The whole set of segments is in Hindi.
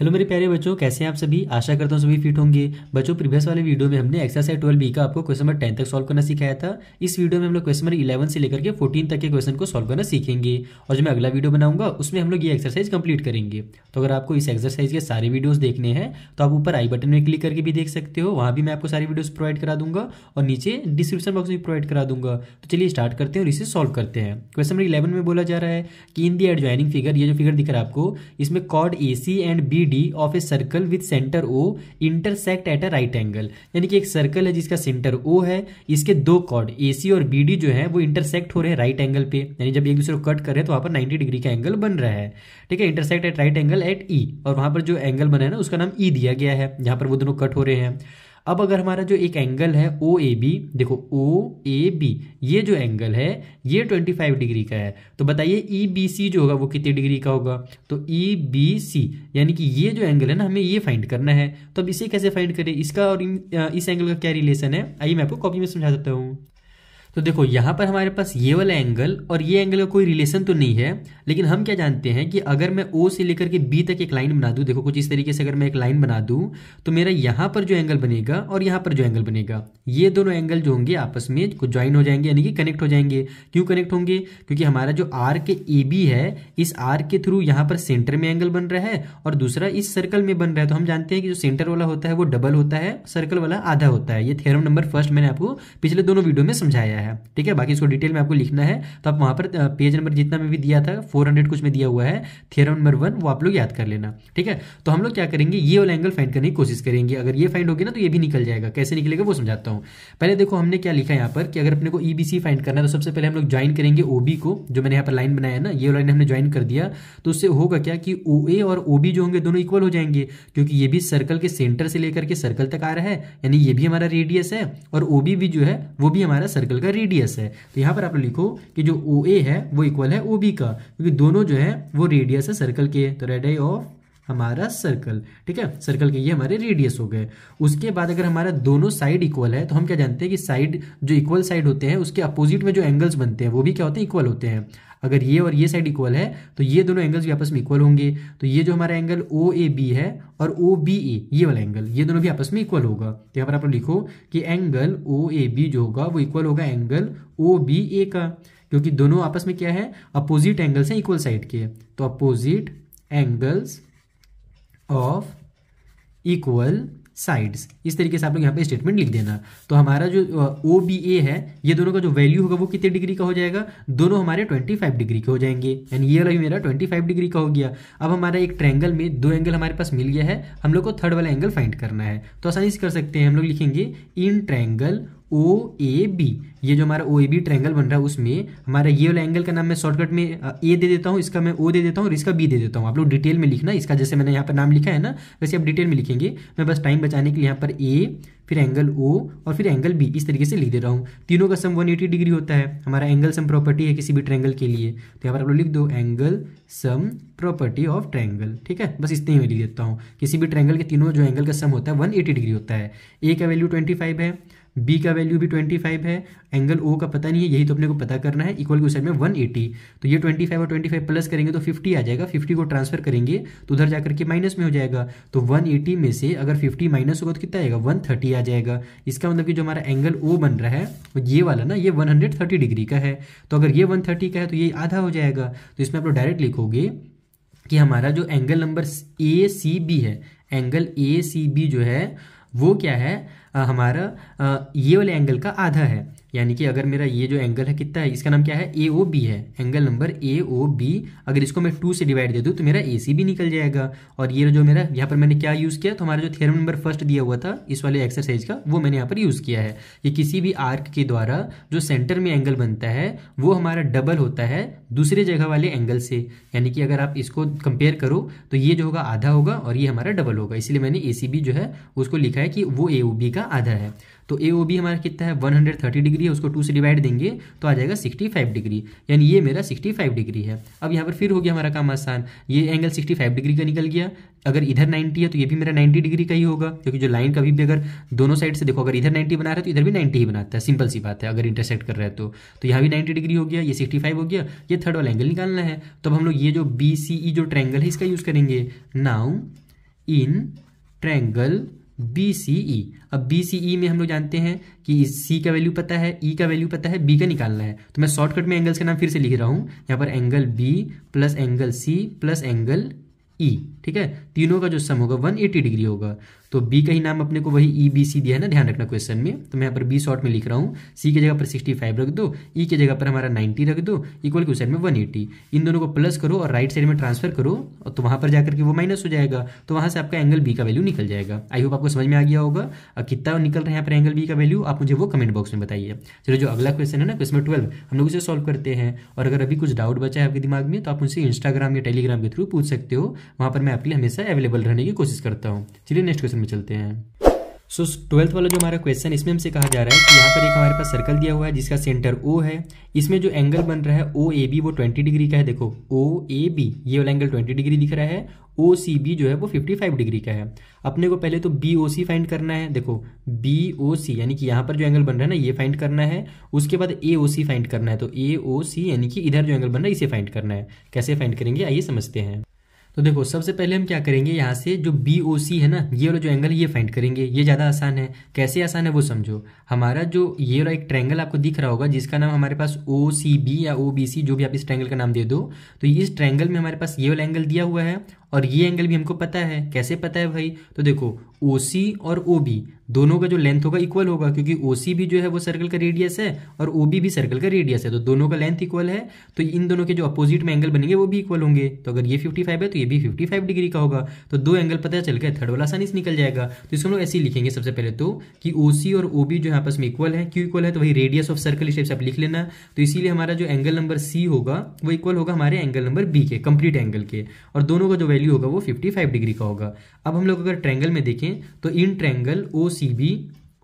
हेलो मेरे प्यारे बच्चों कैसे हैं आप सभी आशा करता हूँ सभी फिट होंगे बच्चों प्रीवियस वाले वीडियो में हमने एक्सरसाइज ट्वेल्व बी का आपको क्वेश्चन नंबर टेन तक सॉल्व करना सिखाया था इस वीडियो में हम लोग क्वेश्चन नंबर इलेवन से लेकर के फोर्टीन तक के क्वेश्चन को सॉल्व करना सीखेंगे और जो मैं अगला वीडियो बनाऊंगा उसमें हम लोग ये एक्सरसाइज कंप्लीट करेंगे तो अगर आपको इस एक्सरसाइज के सारे वीडियोज़ देखने हैं तो आप ऊपर आई बटन में क्लिक करके भी देख सकते हो वहाँ भी मैं आपको सारी वीडियोज़ प्रोवाइड करा दूंगा और नीचे डिस्क्रिप्शन बॉक्स में प्रोवाइड करा दूंगा तो चलिए स्टार्ट करते हैं और इसे सॉल्व करते हैं क्वेश्चन नंबर इलेवन में बोला जा रहा है कि इन दी एड फिगर ये जो फिगर दिख रहा है आपको इसमें कॉड A C and B D of a circle with centre O intersect at a right angle यानी कि एक सर्कल है जिसका सेंटर ओ है इसके दो कॉर्ड ए सी और बी डी जो है वो इंटरसेक्ट हो रहे हैं राइट एंगल पे यानी जब एक दूसरे को कट कर रहे हैं तो वहाँ पर नाइन्टी डिग्री का एंगल बन रहा है ठीक है intersect at right angle at E और वहाँ पर जो एंगल बना है ना उसका नाम ई e दिया गया है जहाँ पर वो दोनों कट हो रहे हैं अब अगर हमारा जो एक एंगल है ओ ए बी देखो ओ ए बी ये जो एंगल है ये 25 डिग्री का है तो बताइए ई बी सी जो होगा वो कितनी डिग्री का होगा तो ई बी सी यानी कि ये जो एंगल है ना हमें ये फाइंड करना है तो अब इसे कैसे फाइंड करें इसका और इस एंगल का क्या रिलेशन है आइए मैं आपको कॉपी में समझा देता हूँ तो देखो यहाँ पर हमारे पास ये वाला एंगल और ये एंगल का कोई रिलेशन तो नहीं है लेकिन हम क्या जानते हैं कि अगर मैं ओ से लेकर के बी तक एक लाइन बना दूँ देखो कुछ इस तरीके से अगर मैं एक लाइन बना दूँ तो मेरा यहाँ पर जो एंगल बनेगा और यहाँ पर जो एंगल बनेगा ये दोनों एंगल जो होंगे आपस में ज्वाइन हो जाएंगे यानी कि कनेक्ट हो जाएंगे क्यों कनेक्ट होंगे क्योंकि हमारा जो आर के ए बी है इस आर के थ्रू यहाँ पर सेंटर में एंगल बन रहा है और दूसरा इस सर्कल में बन रहा है तो हम जानते हैं कि जो सेंटर वाला होता है वो डबल होता है सर्कल वाला आधा होता है ये थेरम नंबर फर्स्ट मैंने आपको पिछले दोनों वीडियो में समझाया है है ठीक है बाकी इसको डिटेल में आपको लिखना है तो आप वहाँ पर पेज नंबर जितना में भी दिया था फोर कुछ में दिया हुआ है थियरम नंबर वन वो आप लोग याद कर लेना ठीक है तो हम लोग क्या करेंगे ये वाला एंगल फाइंड करने की कोशिश करेंगे अगर ये फाइंड होगी ना तो ये भी निकल जाएगा कैसे निकलेगा वो समझाता हूँ पहले देखो हमने क्या लिखा यहाँ पर कि अगर अपने को ई e फाइंड करना है तो सबसे पहले हम लोग ज्वाइन करेंगे ओ को जो मैंने यहाँ पर लाइन बनाया ना ये लाइन हमने ज्वाइन कर दिया तो उससे होगा क्या कि ओ और ओ जो होंगे दोनों इक्वल हो जाएंगे क्योंकि ये भी सर्कल के सेंटर से लेकर के सर्कल तक आ रहा है यानी ये भी हमारा रेडियस है और ओ भी जो है वो भी हमारा सर्कल का रेडियस है तो यहाँ पर आप लिखो कि जो ओ ए है वो इक्वल है ओ बी का क्योंकि दोनों जो है वो रेडियस है सर्कल के तो रेड आई ऑफ हमारा सर्कल ठीक है सर्कल के ये हमारे रेडियस हो गए उसके बाद अगर हमारा दोनों साइड इक्वल है तो हम क्या जानते हैं कि साइड जो इक्वल साइड होते हैं उसके अपोजिट में जो एंगल्स बनते हैं वो भी क्या होते हैं इक्वल होते हैं अगर ये और ये साइड इक्वल है तो ये दोनों एंगल्स भी आपस में इक्वल होंगे तो ये जो हमारा एंगल ओ ए बी है और ओ बी ए ये वाला एंगल ये दोनों भी आपस में इक्वल होगा तो यहाँ पर आप लिखो कि एंगल ओ ए बी जो होगा वो इक्वल होगा एंगल ओ बी ए का क्योंकि दोनों आपस में क्या है अपोजिट एंगल्स हैं इक्वल साइड के तो opposite angles of equal sides इस तरीके से आप लोग यहाँ पे स्टेटमेंट लिख देना तो हमारा जो ओ बी ए है ये दोनों का जो वैल्यू होगा वो कितने डिग्री का हो जाएगा दोनों हमारे 25 डिग्री के हो जाएंगे यानी ये वाला भी मेरा 25 डिग्री का हो गया अब हमारा एक ट्रैंगल में दो एंगल हमारे पास मिल गया है हम लोग को थर्ड वाला एंगल फाइंड करना है तो आसानी से कर सकते हैं हम लोग लिखेंगे इन ट्रैंगल ओ ए बी ये जो हमारा ओ ए बी ट्रैंगल बन रहा है उसमें हमारा ये वाला एंगल का नाम मैं शॉर्टकट में ए दे देता हूँ इसका मैं ओ दे देता हूँ और इसका बी दे देता हूँ आप लोग डिटेल में लिखना इसका जैसे मैंने यहाँ पर नाम लिखा है ना वैसे आप डिटेल में लिखेंगे मैं बस टाइम बचाने के लिए यहाँ पर ए फिर एंगल ओ और फिर एंगल बी इस तरीके से लिख दे रहा हूँ तीनों का सम एटी डिग्री होता है हमारा एंगल सम प्रॉपर्टी है किसी भी ट्रैंगल के लिए तो यहाँ पर आप लोग लिख दो angle sum property of triangle ठीक है बस इतने ही मैं लिख देता हूँ किसी भी ट्रैंगल के तीनों जो एंगल का सम होता है 180 डिग्री होता है ए का वैल्यू फाइव है बी का वैल्यू भी ट्वेंटी फाइव है एंगल ओ का पता नहीं है यही तो अपने को पता करना है इक्वल के साइड में वन एटी तो ये ट्वेंटी फाइव और ट्वेंटी फाइव प्लस करेंगे तो फिफ्टी आ जाएगा फिफ्टी को ट्रांसफर करेंगे तो उधर जाकर के माइनस में हो जाएगा तो वन एटी में से अगर फिफ्टी माइनस होगा तो कितना आएगा वन थर्टी आ जाएगा इसका मतलब कि जो हमारा एंगल ओ बन रहा है तो ये वाला ना ये वन हंड्रेड थर्टी डिग्री का है तो अगर ये वन थर्टी का है तो ये आधा हो जाएगा तो इसमें आप लोग डायरेक्ट लिखोगे कि हमारा जो angle number A C B है एंगल ए सी बी जो है वो क्या है हमारा ये वाले एंगल का आधा है यानी कि अगर मेरा ये जो एंगल है कितना है इसका नाम क्या है ए ओ बी है angle number A O B अगर इसको मैं टू से डिवाइड दे दूँ तो मेरा ए सी भी निकल जाएगा और ये जो मेरा यहाँ पर मैंने क्या यूज़ किया तो हमारा जो थेरम नंबर फर्स्ट दिया हुआ था इस वाले एक्सरसाइज का वो मैंने यहाँ पर यूज़ किया है ये किसी भी आर्क के द्वारा जो सेंटर में एंगल बनता है वो हमारा डबल होता है दूसरे जगह वाले एंगल से यानी कि अगर आप इसको कंपेयर करो तो ये जो होगा आधा होगा और ये हमारा डबल होगा इसलिए मैंने ए सी बी जो है उसको लिखा है कि वो ए ओ बी का का आधा है तो ए ओ बी हमारा कितना है 130 डिग्री है उसको टू से डिवाइड देंगे तो आ जाएगा 65 डिग्री यानी ये मेरा 65 डिग्री है अब यहाँ पर फिर हो गया हमारा काम आसान ये एंगल 65 डिग्री का निकल गया अगर इधर 90 है तो ये भी मेरा 90 डिग्री का ही होगा क्योंकि जो लाइन कभी भी अगर दोनों साइड से देखो अगर इधर 90 बना रहा है तो इधर भी 90 ही बनाता है सिंपल सी बात है अगर इंटरसेक्ट कर रहा है तो तो यहाँ भी 90 डिग्री हो गया ये 65 हो गया ये थर्ड वाला एंगल निकालना है तो अब हम लोग ये जो बी सी ई जो ट्रैंगल है इसका यूज़ करेंगे now in triangle B C E अब बी सी ई में हम लोग जानते हैं कि सी का वैल्यू पता है ई e का वैल्यू पता है बी का निकालना है तो मैं शॉर्टकट में एंगल्स का नाम फिर से लिख रहा हूँ यहाँ पर angle B plus angle C plus angle E e. ठीक है तीनों का जो सम होगा 180 डिग्री होगा तो बी का ही नाम अपने को वही ई बी सी दिया है ना ध्यान रखना क्वेश्चन में तो मैं यहाँ पर बी शॉर्ट में लिख रहा हूँ सी के जगह पर 65 रख दो ई e के जगह पर हमारा नाइन्टी रख दो इक्वल के साइड में 180 इन दोनों को प्लस करो और राइट साइड में ट्रांसफर करो तो वहाँ पर जाकर के वो माइनस हो जाएगा तो वहाँ से आपका एंगल बी का वैल्यू निकल जाएगा आई होप आपको समझ में आ गया होगा कितना निकल रहा है यहाँ पर एंगल बी का वैल्यू आप मुझे वो कमेंट बॉक्स में बताइए चलो जो अगला क्वेश्चन है ना क्वेश्चन ट्वेल्व हम लोग उसे सॉल्व करते हैं और अगर अभी कुछ डाउट बचा है आपके दिमाग में तो आप मुझसे इंस्टाग्राम या टेलीग्राम के थ्रू पूछ सकते हो वहाँ पर मैं आपके लिए हमेशा अवेलेबल रहने की कोशिश करता हूँ चलिए नेक्स्ट क्वेश्चन में चलते हैं सो so, ट्वेल्थ वाला जो हमारा क्वेश्चन इसमें हमसे कहा जा रहा है कि यहाँ पर एक हमारे पास सर्कल दिया हुआ है जिसका सेंटर ओ है इसमें जो एंगल बन रहा है ओ ए बी वो 20 डिग्री का है देखो ओ ए बी ये वाला एंगल 20 डिग्री दिख रहा है ओ सी बी जो है वो 55 डिग्री का है अपने को पहले तो बी ओ सी फाइंड करना है देखो बी ओ सी यानी कि यहाँ पर जो एंगल बन रहा है ना ये फाइंड करना है उसके बाद ए ओ सी फाइंड करना है तो ए ओ सी यानी कि इधर जो एंगल बन रहा है इसे फाइंड करना है कैसे फाइंड करेंगे आइए समझते हैं तो देखो सबसे पहले हम क्या करेंगे यहाँ से जो बी ओ सी है ना ये वाला जो एंगल ये फाइंड करेंगे ये ज़्यादा आसान है कैसे आसान है वो समझो हमारा जो ये वाला एक ट्रैंगल आपको दिख रहा होगा जिसका नाम हमारे पास ओ सी बी या ओ बी सी जो भी आप इस ट्रैंगल का नाम दे दो तो इस ट्रैंगल में हमारे पास ये वाला एंगल दिया हुआ है और ये एंगल भी हमको पता है कैसे पता है भाई तो देखो ओ सी और ओ दोनों का जो लेंथ होगा इक्वल होगा क्योंकि ओ सी भी जो है वो सर्कल का रेडियस है और ओ बी भी सर्कल का रेडियस है तो दोनों का लेंथ इक्वल है तो इन दोनों के जो अपोजिट में एंगल बनेंगे वो भी इक्वल होंगे तो अगर ये 55 है तो ये भी 55 डिग्री का होगा तो दो एंगल पता चल गया थर्ड वाला आसानी से निकल जाएगा तो इसको हम लोग ऐसे ही लिखेंगे सबसे पहले तो कि ओ और ओ जो आपस में इक्वल है क्यों इक्वल है तो वही रेडियस ऑफ सर्कल से आप लिख लेना तो इसीलिए हमारा जो एंगल नंबर सी होगा वो इक्वल होगा हमारे एंगल नंबर बी के कंप्लीट एंगल के और दोनों का जो वैल्यू होगा वो 55 डिग्री का होगा अब हम लोग अगर ट्रेंगल में देखें तो in triangle O C B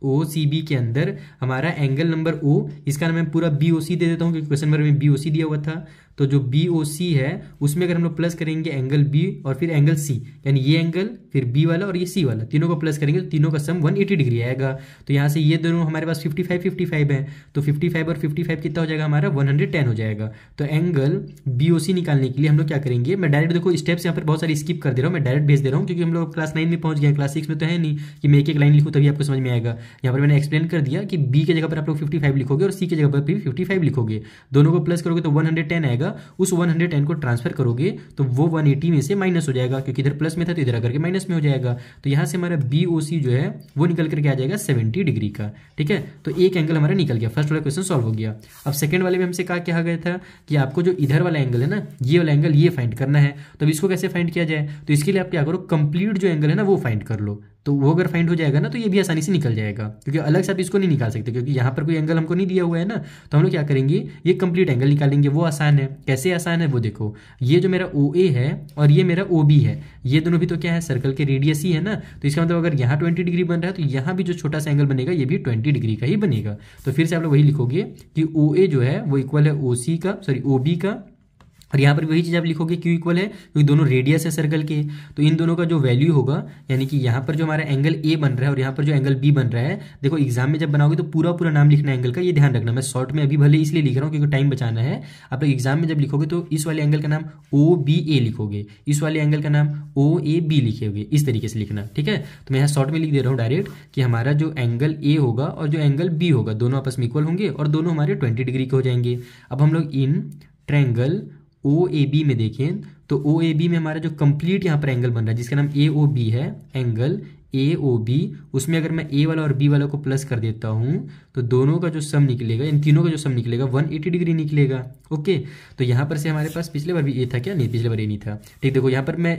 O C B के अंदर हमारा एंगल नंबर ओ इसका नाम मैं पूरा बी ओ सी दे देता हूँ क्योंकि क्वेश्चन नंबर में बी ओ सी दिया हुआ था तो जो बी ओ सी है उसमें अगर हम लोग प्लस करेंगे एंगल बी और फिर एंगल सी यानी ये एंगल फिर बी वाला और ये सी वाला तीनों को प्लस करेंगे तो तीनों का सम 180 डिग्री आएगा तो यहाँ से ये दोनों हमारे पास 55 55 है तो 55 और 55 कितना हो जाएगा हमारा 110 हो जाएगा तो एंगल बी ओ सी निकालने के लिए हम लोग क्या करेंगे मैं डायरेक्ट देखो स्टेप्स यहाँ पर बहुत सारी स्किप कर दे रहा हूँ मैं डायरेक्ट भेज दे रहा हूँ क्योंकि हम लोग क्लास नाइन में पहुँच गए क्लास सिक्स में तो है नहीं कि मैं एक एक लाइन लिखूँ तभी आपको समझ में आएगा यहाँ पर मैंने एक्सप्लेन कर दिया कि बी के जगह पर आप लोग फिफ्टी फाइव लिखोगे और सी के जगह पर भी फिफ्टी फाइव लिखोगे दोनों को प्लस करोगे तो वन हंड्रेड टेन आएगा उस वन हंड्रेड टेन को ट्रांसफर करोगे तो वो वन एटी में से माइनस हो जाएगा क्योंकि इधर प्लस में था तो इधर आकर के माइनस में हो जाएगा तो यहाँ से हमारा बी ओ सी जो है वो निकल करके आ जाएगा सेवेंटी डिग्री का ठीक है तो एक एंगल हमारा निकल गया फर्स्ट वाला क्वेश्चन सॉल्व हो गया अब सेकेंड वाले में हमसे कहा क्या गया था कि आपको जो इधर वाला एंगल है ना ये वाला एंगल ये फाइंड करना है तो इसको कैसे फाइंड किया जाए तो इसके लिए आप क्या करो कंप्लीट जो एंगल है ना वो फाइंड कर लो तो वो अगर फाइंड हो जाएगा ना तो ये भी आसानी से निकल जाएगा क्योंकि अलग से आप इसको नहीं निकाल सकते क्योंकि यहाँ पर कोई एंगल हमको नहीं दिया हुआ है ना तो हम लोग क्या करेंगे ये कंप्लीट एंगल निकालेंगे वो आसान है कैसे आसान है वो देखो ये जो मेरा ओ ए है और ये मेरा ओ बी है ये दोनों भी तो क्या है सर्कल के रेडियस ही है ना तो इसका मतलब अगर यहाँ ट्वेंटी डिग्री बन रहा है तो यहाँ भी जो छोटा सा एंगल बनेगा ये भी ट्वेंटी डिग्री का ही बनेगा तो फिर से आप लोग वही लिखोगे कि ओ ए जो है वो इक्वल है ओ सी का सॉरी ओ बी का और यहाँ पर वही चीज़ आप लिखोगे क्यू इक्वल है क्योंकि दोनों रेडियस है सर्कल के तो इन दोनों का जो वैल्यू होगा यानी कि यहाँ पर जो हमारा एंगल ए बन रहा है और यहाँ पर जो एंगल बी बन रहा है देखो एग्जाम में जब बनाओगे तो पूरा पूरा नाम लिखना एंगल का ये ध्यान रखना मैं शॉर्ट में अभी भले इसलिए लिख रहा हूँ क्योंकि टाइम बचाना है आप लोग एग्जाम में जब लिखोगे तो इस वाले एंगल का नाम ओ बी ए लिखोगे इस वाले एंगल का नाम ओ ए बी लिखोगे इस तरीके से लिखना ठीक है तो मैं यहाँ शॉर्ट में लिख दे रहा हूँ डायरेक्ट कि हमारा जो एंगल ए होगा और जो एंगल बी होगा दोनों आपस में इक्वल होंगे और दोनों हमारे ट्वेंटी डिग्री के हो जाएंगे अब हम लोग in triangle O A B में देखें तो ओ ए बी में हमारा जो कंप्लीट यहाँ पर एंगल बन रहा है जिसका नाम ए ओ बी है एंगल ए ओ बी उसमें अगर मैं ए वाला और बी वाला को प्लस कर देता हूँ तो दोनों का जो सम निकलेगा इन तीनों का जो सम निकलेगा 180 डिग्री निकलेगा ओके तो यहाँ पर से हमारे पास पिछले बार भी ए था क्या नहीं पिछले बार ए नहीं था ठीक देखो यहाँ पर मैं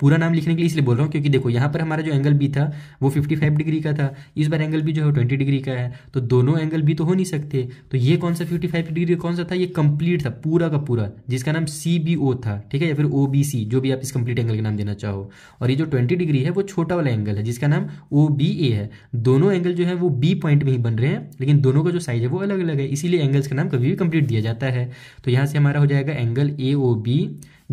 पूरा नाम लिखने के लिए इसलिए बोल रहा हूँ क्योंकि देखो यहाँ पर हमारा जो एंगल बी था वो फिफ्टी डिग्री का था इस बार एंगल बी जो है ट्वेंटी डिग्री का है तो दोनों एंगल बी तो हो नहीं सकते तो ये कौन सा फिफ्टी डिग्री कौन सा था ये कंप्लीट था पूरा का पूरा जिसका नाम सी बी ओ था ठीक है या फिर ओ बी सी जो भी आप इस कंप्लीट एंगल का नाम देना चाहो और ये जो ट्वेंटी डिग्री है वो छोटा वाला एंगल है जिसका नाम ओ बी ए है दोनों एंगल जो है वो बी पॉइंट में ही बन रहे हैं लेकिन दोनों का जो साइज है वो अलग अलग है इसीलिए एंगल्स का नाम कभी भी कंप्लीट दिया जाता है तो यहाँ से हमारा हो जाएगा एंगल ए ओ बी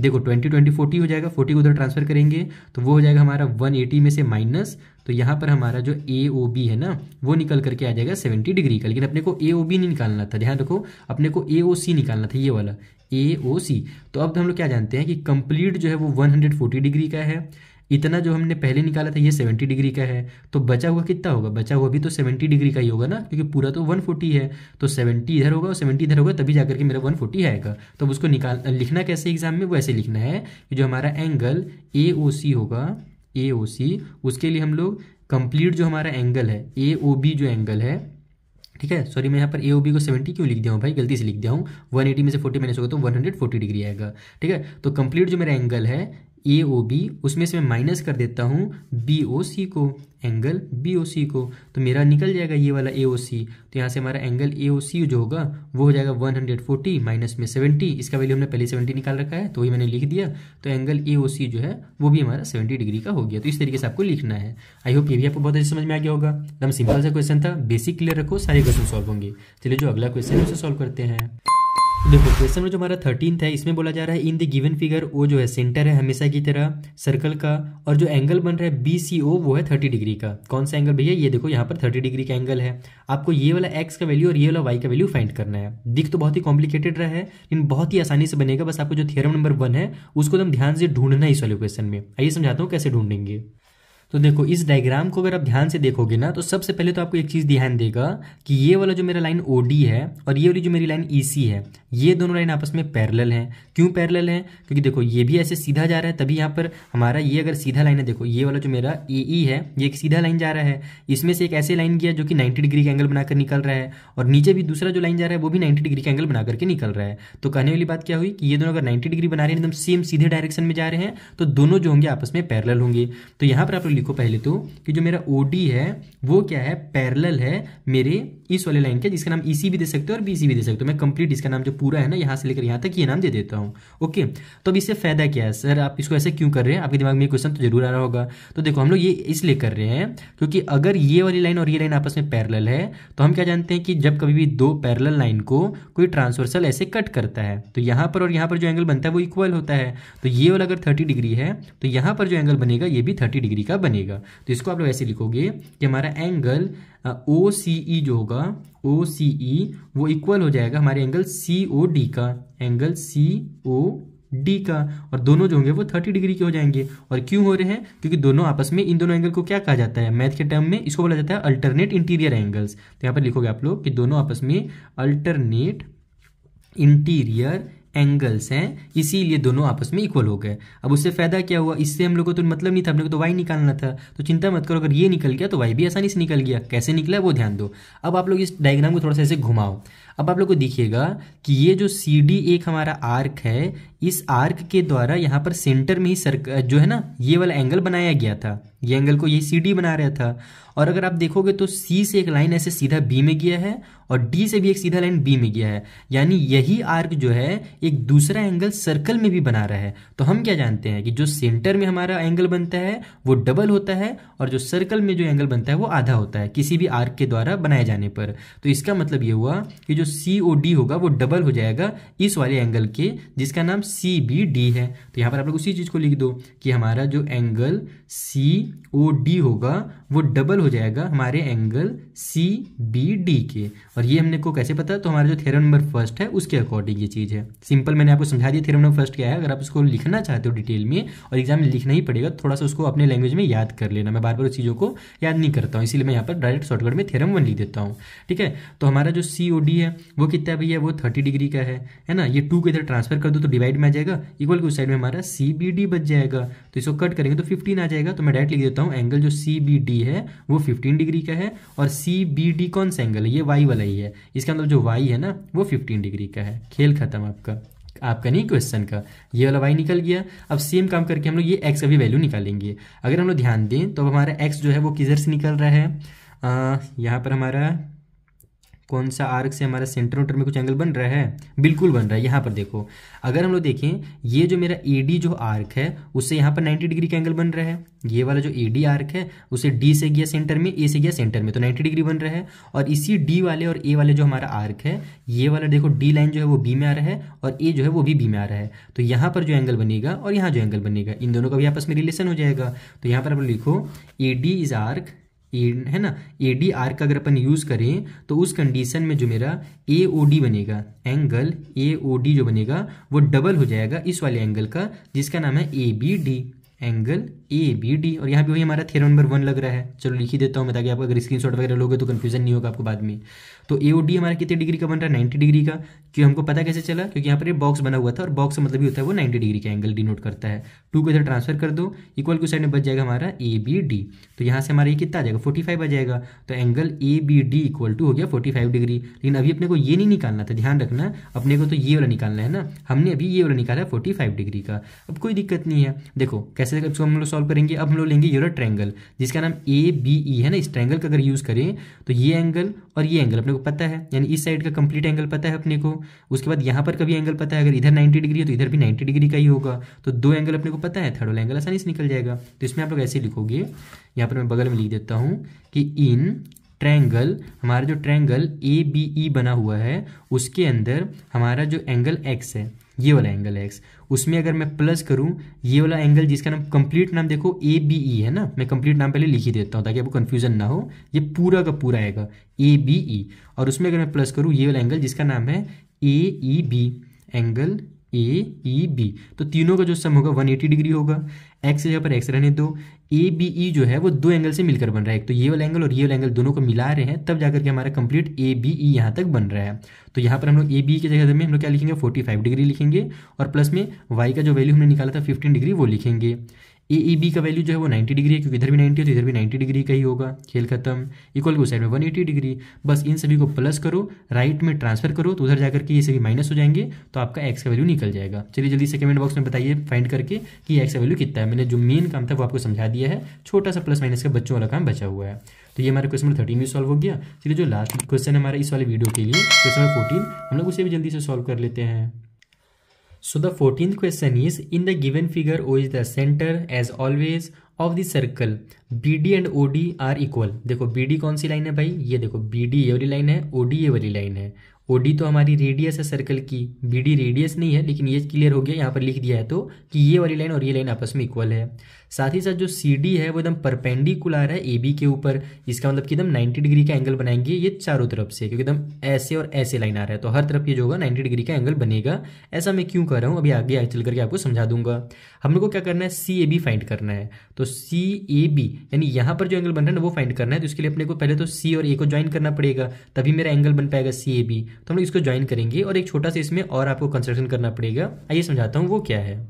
देखो ट्वेंटी ट्वेंटी फोर्टी हो जाएगा फोर्टी को उधर ट्रांसफर करेंगे तो वो हो जाएगा हमारा वन एटी में से माइनस तो यहाँ पर हमारा जो ए ओ बी है ना वो निकल करके आ जाएगा सेवेंटी डिग्री का लेकिन अपने को ए ओ बी नहीं निकालना था ध्यान रखो अपने को ए ओ सी निकालना था ये वाला ए ओ सी तो अब हम लोग क्या जानते हैं कि कंप्लीट जो है वो वन हंड्रेड फोर्टी डिग्री का है इतना जो हमने पहले निकाला था ये सेवेंटी डिग्री का है तो बचा हुआ कितना होगा बचा हुआ भी तो सेवेंटी डिग्री का ही होगा ना क्योंकि पूरा तो वन फोर्टी है तो सेवेंटी इधर होगा और सेवेंटी इधर होगा तभी जाकर के मेरा वन फोर्टी आएगा तो उसको निकाल लिखना कैसे एग्जाम में वो ऐसे लिखना है कि जो हमारा एंगल ए ओ सी होगा ए ओ सी उसके लिए हम लोग कंप्लीट जो हमारा एंगल है ए ओ बी जो एंगल है ठीक है सॉरी मैं यहाँ पर ए ओ बी को सेवेंटी क्यों लिख दिया हूँ भाई गलती से लिख दिया हूँ वन एटी में से फोर्टी माइनस होगा तो वन हंड्रेड फोर्टी डिग्री आएगा ठीक है तो कंप्लीट जो मेरा एंगल है ए ओ बी उसमें से मैं माइनस कर देता हूँ बी ओ सी को एंगल बी ओ सी को तो मेरा निकल जाएगा ये वाला ए ओ सी तो यहाँ से हमारा एंगल ए ओ सी जो होगा वो हो जाएगा वन हंड्रेड फोर्टी माइनस में सेवेंटी इसका वैल्यू हमने पहले सेवेंटी निकाल रखा है तो वही मैंने लिख दिया तो एंगल ए ओ सी जो है वो भी हमारा सेवेंटी डिग्री का हो गया तो इस तरीके से आपको लिखना है आई होप ये भी आपको बहुत अच्छी समझ में आ गया होगा एकदम सिंपल सा क्वेश्चन था बेसिक क्लियर रखो सारे क्वेश्चन सॉल्व होंगे चलिए जो अगला क्वेश्चन है उसे सॉल्व करते हैं देखो क्वेश्चन में जो हमारा थर्टीन है इसमें बोला जा रहा है इन द गिवन फिगर वो जो है सेंटर है हमेशा की तरह सर्कल का और जो एंगल बन रहा है बी सी ओ वो है थर्टी डिग्री का कौन सा एंगल भैया ये देखो यहाँ पर थर्टी डिग्री का एंगल है आपको ये वाला एक्स का वैल्यू और ये वाला वाई का वैल्यू फाइंड करना है दिख तो बहुत ही कॉम्प्लिकेटेड रहा है लेकिन बहुत ही आसानी से बनेगा बस आपको जो थियरम नंबर वन है उसको एकदम तो ध्यान से ढूंढना है इस वाले क्वेश्चन में आइए समझाता हूँ कैसे ढूंढेंगे तो देखो इस डायग्राम को अगर आप ध्यान से देखोगे ना तो सबसे पहले तो आपको एक चीज़ ध्यान देगा कि ये वाला जो मेरा लाइन ओ है और ये वाली जो मेरी लाइन ई e है ये दोनों लाइन आपस में पैरल हैं क्यों पैरल हैं क्योंकि देखो ये भी ऐसे सीधा जा रहा है तभी यहाँ पर हमारा ये अगर सीधा लाइन है देखो ये वाला जो मेरा ए e e है ये एक सीधा लाइन जा रहा है इसमें से एक ऐसे लाइन गया जो कि नाइन्टी डिग्री का एंगल बनाकर निकल रहा है और नीचे भी दूसरा जो लाइन जा रहा है वो भी नाइन्टी डिग्री का एंगल बना करके निकल रहा है तो कहने वाली बात क्या हुई कि ये दोनों अगर नाइन्टी डिग्री बना रहे हैं एकदम सेम सीधे डायरेक्शन में जा रहे हैं तो दोनों जो होंगे आपस में पैरल होंगे तो यहाँ पर आप लोग देखो पहले तो कि जो मेरा ओ है वो क्या है पैरल है मेरे इस वाले लाइन के जिसका नाम ई e भी दे सकते हो और बी भी दे सकते हो मैं कंप्लीट इसका नाम जो पूरा है ना यहाँ से लेकर यहाँ तक ये नाम दे देता हूँ ओके तो अब इससे फायदा क्या है सर आप इसको ऐसे क्यों कर रहे हैं आपके दिमाग में क्वेश्चन तो जरूर आ रहा होगा तो देखो हम लोग ये इसलिए कर रहे हैं क्योंकि अगर ये वाली लाइन और ये लाइन आपस में पैरल है तो हम क्या जानते हैं कि जब कभी भी दो पैरल लाइन को कोई ट्रांसवर्सल ऐसे कट करता है तो यहाँ पर और यहाँ पर जो एंगल बनता है वो इक्वल होता है तो ये वाला अगर थर्टी डिग्री है तो यहाँ पर जो एंगल बनेगा ये भी थर्टी डिग्री का बनेगा तो इसको आप लोग ऐसे लिखोगे कि हमारा एंगल ओ सी ई जो होगा ओ सी ई वो इक्वल हो जाएगा हमारे एंगल सी ओ डी का एंगल सी ओ डी का और दोनों जो होंगे वो थर्टी डिग्री के हो जाएंगे और क्यों हो रहे हैं क्योंकि दोनों आपस में इन दोनों एंगल को क्या कहा जाता है मैथ के टर्म में इसको बोला जाता है अल्टरनेट इंटीरियर एंगल्स तो यहाँ पर लिखोगे आप लोग कि दोनों आपस में अल्टरनेट इंटीरियर एंगल्स हैं इसीलिए दोनों आपस में इक्वल हो गए अब उससे फायदा क्या हुआ इससे हम लोग को तो मतलब नहीं था हम लोग को तो वाई निकालना था तो चिंता मत करो अगर ये निकल गया तो वाई भी आसानी से निकल गया कैसे निकला वो ध्यान दो अब आप लोग इस डायग्राम को थोड़ा सा ऐसे घुमाओ अब आप लोग को दिखेगा कि ये जो सी डी एक हमारा आर्क है इस आर्क के द्वारा यहाँ पर सेंटर में ही सर्क जो है ना ये वाला एंगल बनाया गया था ये एंगल को यही सी डी बना रहा था और अगर आप देखोगे तो सी से एक लाइन ऐसे सीधा बी में गया है और डी से भी एक सीधा लाइन बी में गया है यानी यही आर्क जो है एक दूसरा एंगल सर्कल में भी बना रहा है तो हम क्या जानते हैं कि जो सेंटर में हमारा एंगल बनता है वो डबल होता है और जो सर्कल में जो एंगल बनता है वो आधा होता है किसी भी आर्क के द्वारा बनाए जाने पर तो इसका मतलब ये हुआ कि जो सी ओ डी होगा वो डबल हो जाएगा इस वाले एंगल के जिसका नाम सी बी डी है तो यहाँ पर आप लोग उसी चीज़ को लिख दो कि हमारा जो एंगल सी ओ डी होगा वो डबल हो जाएगा हमारे एंगल सी बी डी के और ये हमने को कैसे पता तो हमारा जो थेरम नंबर फर्स्ट है उसके अकॉर्डिंग ये चीज़ है सिंपल मैंने आपको समझा दिया थे फर्स्ट क्या है अगर आप उसको लिखना चाहते हो डिटेल में और एग्जाम में लिखना ही पड़ेगा तो थोड़ा सा उसको अपने लैंग्वेज में याद कर लेना मैं बार बार उस चीज़ों को याद नहीं करता हूँ इसीलिए मैं यहाँ पर डायरेक्ट शॉर्टकट में थेरम वन लिख देता हूँ ठीक है तो हमारा जो सी ओ डी है वो कितना भैया वो थर्टी डिग्री का है है ना ये टू के इधर ट्रांसफर कर दो तो डिवाइड में आ जाएगा इक्वल के उस साइड में हमारा सी बी डी बच जाएगा तो इसको कट करेंगे तो फिफ्टीन आ जाएगा तो मैं डायरेक्ट लिख देता हूँ एंगल जो सी बी डी है वो फिफ्टीन डिग्री का है और सी बी डी कौन सा एंगल है ये वाई वाला ही है इसका अंदर मतलब जो वाई है ना वो फिफ्टीन डिग्री का है खेल खत्म आपका आपका नहीं क्वेश्चन का ये वाला वाई निकल गया अब सेम काम करके हम लोग ये एक्स का भी वैल्यू निकालेंगे अगर हम लोग ध्यान दें तो हमारा एक्स जो है वो किधर से निकल रहा है यहाँ पर हमारा कौन सा आर्क से हमारा सेंटर सेंट्रोमीटर में कुछ एंगल बन रहा है बिल्कुल बन रहा है यहाँ पर देखो अगर हम लोग देखें ये जो मेरा ए डी जो आर्क है उससे यहाँ पर 90 डिग्री का एंगल बन रहा है ये वाला जो ए डी आर्क है उसे डी से गया सेंटर में ए से गया सेंटर में तो नाइन्टी डिग्री बन रहा है और इसी डी वाले और ए वाले जो हमारा आर्क है ये वाला देखो डी लाइन जो है वो बी में आ रहा है और ए जो है वो भी बी में आ रहा है तो यहाँ पर जो एंगल बनेगा और यहाँ जो एंगल बनेगा इन दोनों का भी आपस में रिलेशन हो जाएगा तो यहाँ पर आप लिखो A D is arc A है ना ए डी आर का अगर अपन यूज़ करें तो उस कंडीशन में जो मेरा ए ओ डी बनेगा एंगल ए ओ डी जो बनेगा वो डबल हो जाएगा इस वाले एंगल का जिसका नाम है A B D angle A B D और यहाँ पे वही हमारा थेरम नंबर वन लग रहा है चलो लिखी देता हूँ मैं ताकि आप अगर स्क्रीन शॉट वगैरह लोगे तो कन्फ्यूजन नहीं होगा आपको बाद में तो ए ओ डी हमारा कितने डिग्री का बन रहा है नाइन्टी डिग्री का क्यों हमको पता कैसे चला क्योंकि यहाँ पर एक बॉक्स बना हुआ था और बॉक्स का मतलब ही होता है वो नाइन्टी डिग्री का एंगल डिनोट करता है टू को इधर ट्रांसफर कर दो इक्वल को साइड में बच जाएगा हमारा ए बी डी तो यहाँ से हमारा ये कितना आ जाएगा फोर्टी फाइव आ जाएगा तो angle A B D equal to हो गया फोर्टी फाइव डिग्री लेकिन अभी अपने को ये नहीं निकालना था ध्यान रखना अपने को तो ये वाला निकालना है ना हमने अभी ये वाला निकाला है फोर्टी फाइव डिग्री का अब कोई दिक्कत नहीं है देखो कैसे ऐसे इसको हम लोग सॉल्व करेंगे अब हम लोग लेंगे यूरो ट्रैंगल जिसका नाम ए बी ई है ना इस ट्रैंगल का अगर यूज़ करें तो ये एंगल और ये एंगल अपने को पता है यानी इस साइड का कंप्लीट एंगल पता है अपने को उसके बाद यहाँ पर कभी एंगल पता है अगर इधर नाइन्टी डिग्री है तो इधर भी नाइन्टी डिग्री का ही होगा तो दो एंगल अपने को पता है थर्ड वाला एंगल आसानी से निकल जाएगा तो इसमें आप लोग ऐसे लिखोगे यहाँ पर मैं बगल में लिख देता हूँ कि इन ट्रैंगल हमारा जो ट्रैंगल ए बी ई बना हुआ है उसके अंदर हमारा जो एंगल एक्स है ये वाला एंगल है एक्स उसमें अगर मैं प्लस करूं ये वाला एंगल जिसका नाम कंप्लीट नाम देखो ए बी ई है ना मैं कंप्लीट नाम पहले लिख ही देता हूं ताकि आपको कन्फ्यूजन ना हो ये पूरा का पूरा आएगा ए बी ई और उसमें अगर मैं प्लस करूं ये वाला एंगल जिसका नाम है A E B angle A E B तो तीनों का जो सम होगा 180 डिग्री होगा एक्स जगह पर एक्स रहने दो ए बी ई जो है वो दो एंगल से मिलकर बन रहा है एक तो ये वाला एंगल और ये वाला एंगल दोनों को मिला रहे हैं तब जाकर के हमारा कंप्लीट ए बी ई यहाँ तक बन रहा है तो यहाँ पर हम लोग ए बी की जगह में हम लोग क्या लिखेंगे 45 डिग्री लिखेंगे और प्लस में वाई का जो वैल्यू हमने निकाला था 15 डिग्री वो लिखेंगे ए ए बी का वैल्यू जो है वो 90 डिग्री है क्योंकि इधर भी 90 है तो इधर भी 90 डिग्री का ही होगा खेल खत्म इक्वल को साइड में 180 डिग्री बस इन सभी को प्लस करो राइट में ट्रांसफर करो तो उधर जाकर के ये सभी माइनस हो जाएंगे तो आपका एक्स का वैल्यू निकल जाएगा चलिए जल्दी से कमेंट बॉक्स में बताइए फाइंड करके कि एक्स का वैल्यू कितना है मैंने जो मेन काम था वो आपको समझा दिया है छोटा सा प्लस माइनस का बच्चों वाला काम बचा हुआ है तो ये हमारा क्वेश्चन थर्टीन भी सॉल्व हो गया चलिए जो लास्ट क्वेश्चन है हमारा इस वाले वीडियो के लिए क्वेश्चन फोर्टीन हम लोग उसे भी जल्दी से सॉल्व कर लेते हैं So the 14th question is, in the given figure O is the center as always of the circle B D and O D are equal देखो बी डी कौन सी लाइन है भाई ये देखो बी डी ये वाली लाइन है ओ डी ये वाली लाइन है ओ डी तो हमारी रेडियस है सर्कल की बी डी रेडियस नहीं है लेकिन ये क्लियर हो गया यहाँ पर लिख दिया है तो कि ये वाली लाइन और ये लाइन आपस में इक्वल है साथ ही साथ जो सी डी है वो एकदम परपेंडिकुलर है ए बी के ऊपर इसका मतलब कि एकदम नाइन्टी डिग्री का एंगल बनाएंगे ये चारों तरफ से क्योंकि एकदम ऐसे और ऐसे लाइन आ रहा है तो हर तरफ ये जो होगा नाइन्टी डिग्री का एंगल बनेगा ऐसा मैं क्यों कर रहा हूँ अभी आगे चल करके आपको समझा दूंगा हम लोग को क्या करना है सी ए बी फाइंड करना है तो सी ए बी यानी यहाँ पर जो एंगल बन रहा है वो फाइंड करना है तो इसके लिए अपने को पहले तो सी और ए को ज्वाइन करना पड़ेगा तभी मेरा एंगल बन पाएगा सी ए बी तो हम लोग इसको ज्वाइन करेंगे और एक छोटा सा इसमें और आपको कंस्ट्रक्शन करना पड़ेगा आइए समझाता हूँ वो क्या है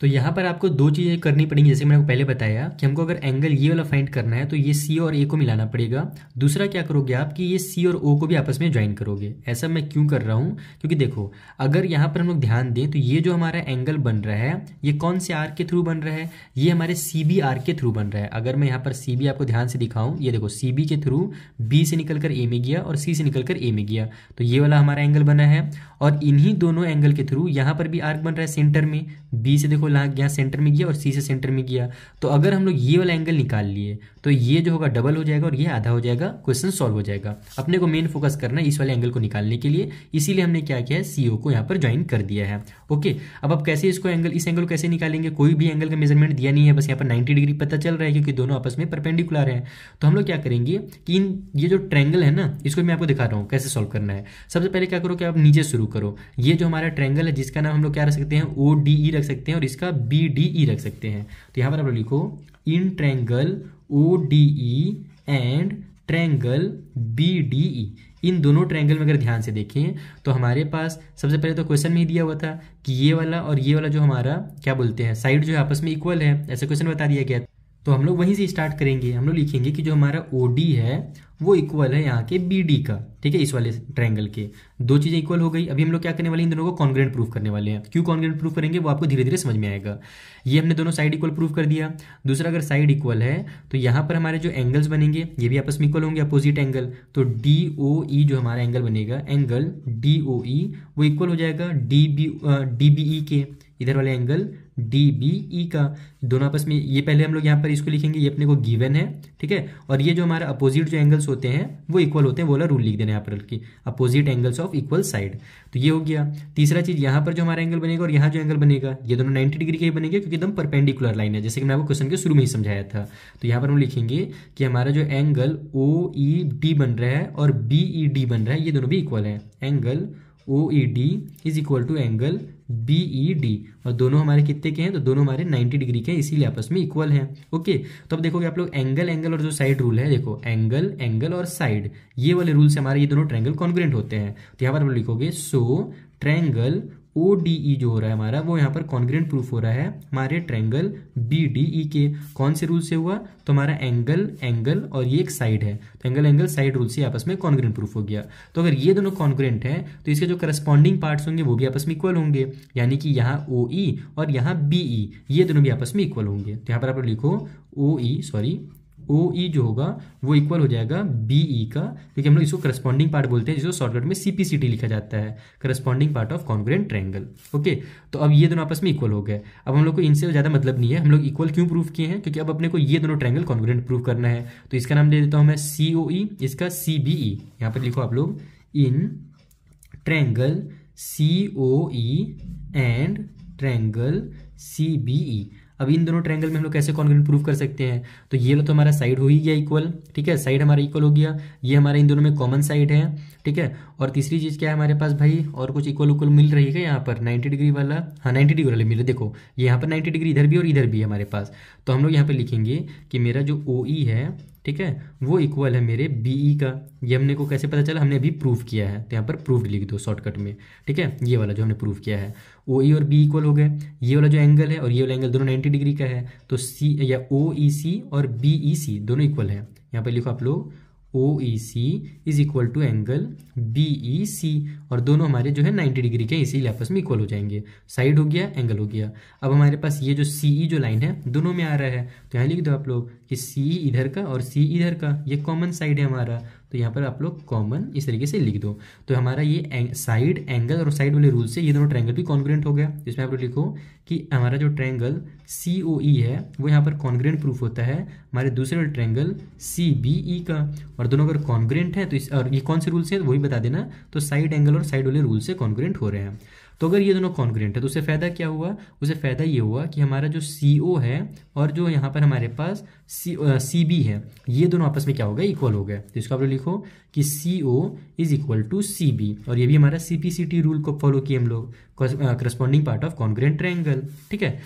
तो यहाँ पर आपको दो चीज़ें करनी पड़ेंगी जैसे मैंने पहले बताया कि हमको अगर एंगल ये वाला फाइंड करना है तो ये सी और ए को मिलाना पड़ेगा दूसरा क्या करोगे आप कि ये सी और ओ को भी आपस में ज्वाइन करोगे ऐसा मैं क्यों कर रहा हूँ क्योंकि देखो अगर यहाँ पर हम लोग ध्यान दें तो ये जो हमारा एंगल बन रहा है ये कौन से आर के थ्रू बन रहा है ये हमारे सी बी आर के थ्रू बन रहा है अगर मैं यहाँ पर सी बी आपको ध्यान से दिखाऊँ ये देखो सी बी के थ्रू बी से निकल कर ए में गया और सी से निकल कर ए में गया तो ये वाला हमारा एंगल बना है और इन्हीं दोनों एंगल के थ्रू यहाँ पर भी आर्क बन रहा है सेंटर में बी से देखो लाग यहाँ सेंटर में गया और सी से सेंटर में गया तो अगर हम लोग ये वाला एंगल निकाल लिए तो ये जो होगा डबल हो जाएगा और ये आधा हो जाएगा क्वेश्चन सॉल्व हो जाएगा अपने को मेन फोकस करना है इस वाले एंगल को निकालने के लिए इसीलिए हमने क्या किया है सी को यहाँ पर ज्वाइन कर दिया है ओके अब आप कैसे इसको एंगल इस एंगल को कैसे निकालेंगे कोई भी एंगल का मेजरमेंट दिया नहीं है बस यहाँ पर नाइन्टी डिग्री पता चल रहा है क्योंकि दोनों आपस में परपेंडिकुलर है तो हम लोग क्या करेंगे कि इन ये जो ट्रैंगल है ना इसको मैं आपको दिखा रहा हूँ कैसे सॉल्व करना है सबसे पहले क्या करो कि आप नीचे शुरू करो ये जो हमारा ट्रैंगल है जिसका नाम हम लोग क्या रख सकते हैं ओ डी ई रख सकते हैं और इसका बी डी ई रख सकते हैं तो यहाँ पर आप लोग लिखो in triangle O D E and triangle B D E इन दोनों ट्रैंगल में अगर ध्यान से देखें तो हमारे पास सबसे पहले तो क्वेश्चन में ही दिया हुआ था कि ये वाला और ये वाला जो हमारा क्या बोलते हैं साइड जो है आपस में इक्वल है ऐसा क्वेश्चन बता दिया गया तो हम लोग वहीं से स्टार्ट करेंगे हम लोग लिखेंगे कि जो हमारा ओ डी है वो इक्वल है यहाँ के बी डी का ठीक है इस वाले ट्रायंगल के दो चीज़ें इक्वल हो गई अभी हम लोग क्या करने वाले इन दोनों को कॉन्ग्रेंट प्रूफ करने वाले हैं क्यों कॉन्ग्रेंट प्रूफ करेंगे वो आपको धीरे धीरे समझ में आएगा ये हमने दोनों साइड इक्वल प्रूफ कर दिया दूसरा अगर साइड इक्वल है तो यहाँ पर हमारे जो एंगल्स बनेंगे ये भी आपस में इक्वल होंगे अपोजिट एंगल तो डी ओ ई जो हमारा एंगल बनेगा एंगल डी ओ ई वो इक्वल हो जाएगा D B D B E के इधर वाले एंगल डी बी ई का दोनों आपस में ये पहले हम लोग यहाँ पर इसको लिखेंगे ये अपने को गिवन है ठीक है और ये जो हमारा अपोजिट जो एंगल्स होते हैं वो इक्वल होते हैं वो रूल लिख देना यहाँ पर कि opposite angles of equal side तो ये हो गया तीसरा चीज़ यहाँ पर जो हमारा एंगल बनेगा और यहाँ जो एंगल बनेगा ये दोनों नाइन्टी डिग्री के ही बनेंगे क्योंकि एकदम परपेंडिकुलर लाइन है जैसे कि मैं आपको क्वेश्चन के शुरू में ही समझाया था तो यहाँ पर हम लिखेंगे कि हमारा जो एंगल ओ ई डी बन रहा है और बी ई डी बन रहा है ये दोनों भी इक्वल है angle O E D is equal to angle B E D और दोनों हमारे कितने के हैं तो दोनों हमारे 90 डिग्री के हैं इसीलिए आपस में इक्वल हैं ओके तो अब देखोगे आप लोग एंगल एंगल और जो साइड रूल है देखो एंगल एंगल और साइड ये वाले रूल से हमारे ये दोनों ट्रैंगल कॉन्ग्रेंट होते हैं तो यहाँ पर आप लिखोगे सो ट्रैंगल ओ डी ई जो हो रहा है हमारा वो यहाँ पर कॉन्ग्रेंट प्रूफ हो रहा है हमारे ट्रैंगल बी डी ई के कौन से रूल से हुआ तो हमारा एंगल एंगल और ये एक साइड है तो एंगल एंगल साइड रूल से आपस में कॉन्ग्रेंट प्रूफ हो गया तो अगर ये दोनों कॉन्ग्रेंट है तो इसके जो करस्पॉन्डिंग पार्ट्स होंगे वो भी आपस में इक्वल होंगे यानी कि यहाँ ओ ई e और यहाँ बी ई e, ये दोनों भी आपस में इक्वल होंगे तो यहाँ पर आप लिखो ओ ई सॉरी ओ ई e जो होगा वो इक्वल हो जाएगा बी ई e का क्योंकि हम लोग इसको करस्पॉन्डिंग पार्ट बोलते हैं जिसको शॉर्टकट में सी पी सी टी लिखा जाता है corresponding part of congruent triangle okay तो अब ये दोनों आपस में इक्वल हो गए अब हम लोग को इनसे ज़्यादा मतलब नहीं है हम लोग इक्वल क्यों प्रूफ किए हैं क्योंकि अब अपने को ये दोनों ट्रैंगल कॉन्ग्रेंट प्रूफ करना है तो इसका नाम दे देता हूं मैं सी ओ ई इसका सी बी ई e। यहाँ पर लिखो आप लोग in triangle C O E and triangle C B E अब इन दोनों ट्रैंगल में हम लोग कैसे कॉन्ग्रेंट प्रूव कर सकते हैं तो ये लो तो हमारा साइड हो ही गया इक्वल ठीक है साइड हमारा इक्वल हो गया ये हमारा इन दोनों में कॉमन साइड है ठीक है और तीसरी चीज़ क्या है हमारे पास भाई और कुछ इक्वल उक्वल मिल रही है यहाँ पर नाइन्टी डिग्री वाला हाँ नाइन्टी डिग्री वाला मिले देखो ये यहाँ पर नाइन्टी डिग्री इधर भी और इधर भी है हमारे पास तो हम लोग यहाँ पर लिखेंगे कि मेरा जो ओ e है ठीक है वो इक्वल है मेरे बी ई e का ये हमने को कैसे पता चला हमने अभी प्रूफ किया है तो यहाँ पर प्रूफ लिख दो शॉर्टकट में ठीक है ये वाला जो हमने प्रूफ किया है ओ ई e और बी इक्वल हो गए ये वाला जो एंगल है और ये वाला एंगल दोनों नाइन्टी डिग्री का है तो सी या ओ ई सी और बी ई सी दोनों इक्वल है यहाँ पर लिखो आप लोग O E C is equal to angle B E C और दोनों हमारे जो है 90 डिग्री के इसी आपस में इक्वल हो जाएंगे साइड हो गया एंगल हो गया अब हमारे पास ये जो सी ई e जो लाइन है दोनों में आ रहा है तो यहाँ लिख दो आप लोग कि सी ई e इधर का और सी e इधर का ये कॉमन साइड है हमारा तो यहाँ पर आप लोग कॉमन इस तरीके से लिख दो तो हमारा ये साइड एंगल और साइड वाले रूल से ये दोनों ट्रैंगल भी कॉन्ग्रेंट हो गया जिसमें आप लोग लिखो कि हमारा जो ट्रैंगल सी ओ ई है वो यहाँ पर कॉन्ग्रेंट प्रूफ होता है हमारे दूसरे ट्रैंगल सी बी ई का और दोनों अगर कॉन्ग्रेंट है तो इस और ये कौन से रूल से वही बता देना तो साइड एंगल और साइड वाले रूल से कॉन्ग्रेंट हो रहे हैं तो अगर ये दोनों कॉन्ग्रेंट है तो उसे फ़ायदा क्या हुआ उसे फ़ायदा ये हुआ कि हमारा जो सी ओ है और जो यहाँ पर हमारे पास सी सी बी है ये दोनों आपस में क्या हो गए इक्वल हो गए तो इसको आप लोग लिखो कि C O is equal to C B और ये भी हमारा C P C T rule को फॉलो किए हम लोग corresponding part of congruent triangle ठीक है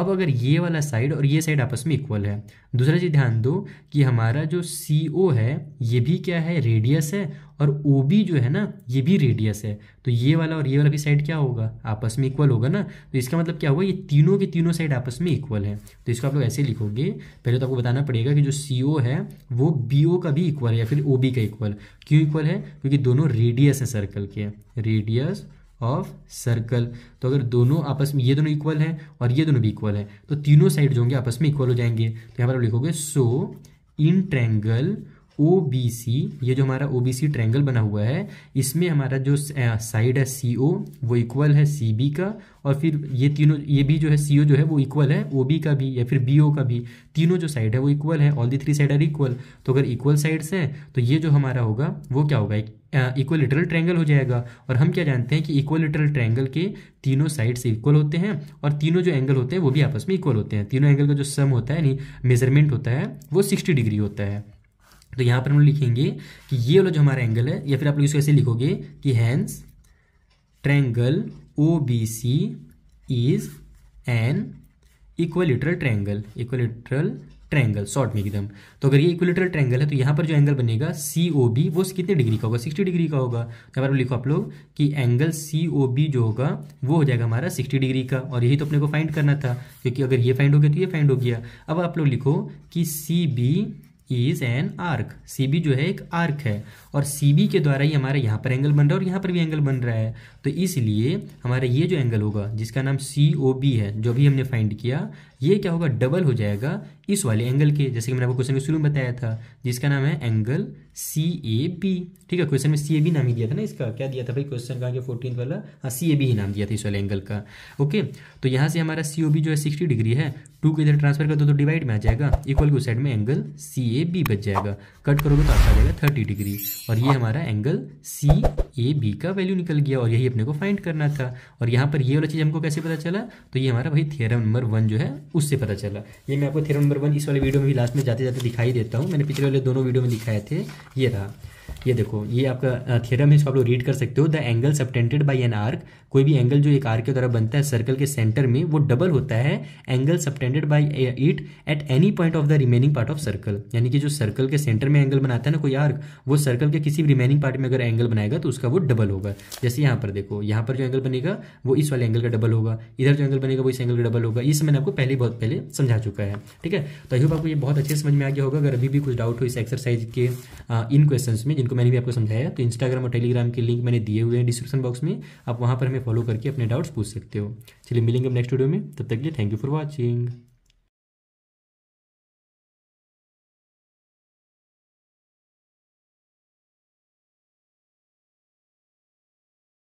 अब अगर ये वाला साइड और ये साइड आपस में इक्वल है दूसरा चीज़ ध्यान दो कि हमारा जो सी ओ है ये भी क्या है रेडियस है और ओ बी जो है ना ये भी रेडियस है तो ये वाला और ये वाला भी साइड क्या होगा आपस में इक्वल होगा ना तो इसका मतलब क्या हुआ ये तीनों के तीनों साइड आपस में इक्वल है तो इसको आप लोग ऐसे लिखोगे पहले तो आपको बताना पड़ेगा कि जो सी ओ है वो बी ओ का भी इक्वल है या फिर ओ बी का इक्वल क्यों इक्वल है क्योंकि दोनों रेडियस है सर्कल के रेडियस ऑफ सर्कल तो अगर दोनों आपस में ये दोनों इक्वल हैं और ये दोनों भी इक्वल हैं तो तीनों साइड जो होंगे आपस में इक्वल हो जाएंगे तो यहाँ पर लिखोगे सो इन ट्रैंगल ओ बी सी ये जो हमारा ओ बी सी ट्रैंगल बना हुआ है इसमें हमारा जो साइड है सी ओ वो इक्वल है सी बी का और फिर ये तीनों ये भी जो है सी ओ जो है वो इक्वल है ओ बी का भी या फिर बी ओ का भी तीनों जो साइड है वो इक्वल है all the three side are equal तो अगर इक्वल साइड्स हैं तो ये जो हमारा होगा वो क्या होगा इक्वलिटरल ट्रैंगल हो जाएगा और हम क्या जानते हैं कि इक्वलिटरल ट्रैंगल के तीनों साइड्स इक्वल होते हैं और तीनों जो एंगल होते हैं वो भी आपस में इक्वल होते हैं तीनों एंगल का जो सम होता है यानी मेजरमेंट होता है वो सिक्सटी डिग्री होता है तो यहाँ पर हम लिखेंगे कि ये वाला जो हमारा एंगल है या फिर आप लोग इसको ऐसे लिखोगे कि hence triangle O B C is an equilateral triangle equilateral triangle short में एकदम तो अगर ये इक्वलिटरल ट्रैंगल है तो यहां पर जो एंगल बनेगा सी ओ बी वो कितने डिग्री का होगा सिक्सटी डिग्री का होगा तो यहाँ पर लिखो आप लोग कि एंगल सी ओ बी जो होगा वो हो जाएगा हमारा सिक्सटी डिग्री का और यही तो अपने को फाइंड करना था क्योंकि अगर ये फाइंड हो गया तो ये फाइंड हो गया अब आप लोग लिखो कि C B is an arc C B जो है एक आर्क है और सी बी के द्वारा ही हमारा यहाँ पर एंगल बन रहा है और यहाँ पर भी एंगल बन रहा है तो इसलिए हमारा ये जो एंगल होगा जिसका नाम सी ओ बी है जो भी हमने फाइंड किया ये क्या होगा डबल हो जाएगा इस वाले एंगल के जैसे कि मैंने आपको क्वेश्चन के शुरू में बताया था जिसका नाम है एंगल सी ए बी ठीक है क्वेश्चन में सी ए बी नाम ही दिया था ना इसका क्या दिया था भाई क्वेश्चन का फोर्टीन वाला हाँ सी ए बी ही नाम दिया था इस वाले एंगल का ओके तो यहाँ से हमारा सी ओ बी जो है सिक्सटी डिग्री है टू के इधर ट्रांसफर कर दो तो डिवाइड में आ जाएगा इक्वल के उस साइड में एंगल सी ए बी बच जाएगा कट करोगे तो आपका आ जाएगा थर्टी डिग्री और ये हमारा एंगल सी ए बी का वैल्यू निकल गया और यही अपने को फाइंड करना था और यहाँ पर ये वाला चीज़ हमको कैसे पता चला तो ये हमारा भाई थियरम नंबर वन जो है उससे पता चला ये मैं आपको थ्योरम नंबर वन इस वाले वीडियो में भी लास्ट में जाते जाते दिखाई देता हूँ मैंने पिछले वाले दोनों वीडियो में दिखाए थे ये रहा ये देखो ये आपका थ्योरम है इसको आप लोग रीड कर सकते हो the angle subtended by an arc कोई भी एंगल जो एक आर्क के द्वारा बनता है सर्कल के सेंटर में वो डबल होता है angle subtended by it at any point of the remaining part of circle यानी कि जो सर्कल के सेंटर में एंगल बनाता है ना कोई आर्क वो सर्कल के किसी भी रिमेनिंग पार्ट में अगर एंगल बनाएगा तो उसका वो डबल होगा जैसे यहाँ पर देखो यहाँ पर जो एंगल बनेगा वो इस वाले एंगल का डबल होगा इधर जो एंगल बनेगा वो इस एंगल का डबल होगा इस मैंने आपको पहले बहुत पहले समझा चुका है ठीक है तो आई होप आपको ये बहुत अच्छे समझ में आ गया होगा अगर अभी भी कुछ डाउट हो इस एक्सरसाइज के इन क्वेश्चन में में जिनको मैंने भी आपको समझाया तो इंस्टाग्राम और टेलीग्राम के लिंक मैंने दिए हुए हैं डिस्क्रिप्शन बॉक्स में आप वहाँ पर हमें फॉलो करके अपने डाउट्स पूछ सकते हो चलिए मिलेंगे नेक्स्ट वीडियो में तब तक के लिए थैंक यू फॉर वॉचिंग